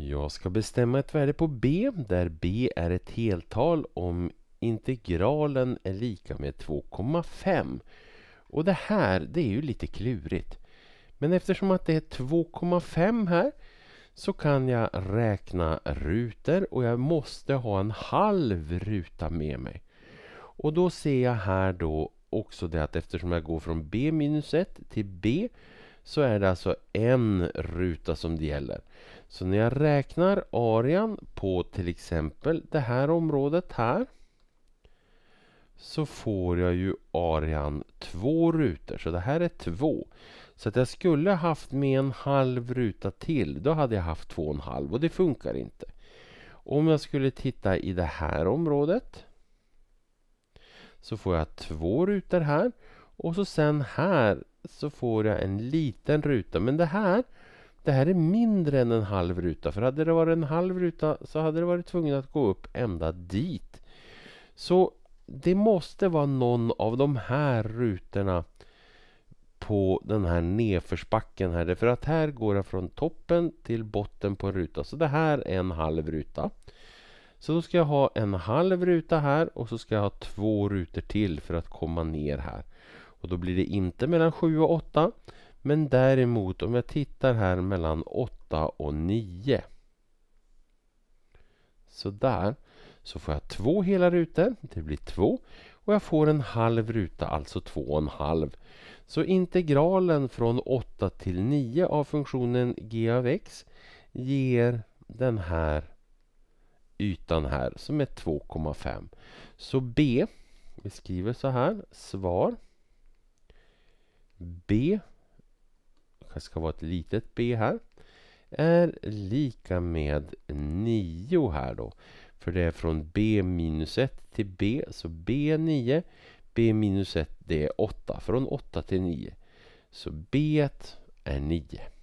Jag ska bestämma ett värde på b där b är ett heltal om integralen är lika med 2,5. Och det här, det är ju lite klurigt. Men eftersom att det är 2,5 här så kan jag räkna rutor och jag måste ha en halv ruta med mig. Och då ser jag här då också det att eftersom jag går från b minus 1 till b så är det alltså en ruta som det gäller. Så när jag räknar arean på till exempel det här området här så får jag ju arean två rutor. Så det här är två. Så att jag skulle haft med en halv ruta till, då hade jag haft två och en halv och det funkar inte. Om jag skulle titta i det här området så får jag två rutor här och så sen här så får jag en liten ruta. Men det här, det här är mindre än en halv ruta. För hade det varit en halv ruta så hade det varit tvungen att gå upp ända dit. Så det måste vara någon av de här rutorna på den här nedförsbacken här. Därför att här går jag från toppen till botten på en ruta. Så det här är en halv ruta. Så då ska jag ha en halv ruta här och så ska jag ha två rutor till för att komma ner här. Och då blir det inte mellan 7 och 8. Men däremot om jag tittar här mellan 8 och 9. Sådär. Så får jag två hela rutor. Det blir två. Och jag får en halv ruta, alltså två och en halv. Så integralen från 8 till 9 av funktionen g av x ger den här ytan här som är 2,5. Så B, vi skriver så här, svar B kanske ska vara ett litet b här är lika med 9 här då. För det är från b minus 1 till b, så b är 9. b minus 1 det är 8, från 8 till 9. Så b är 9.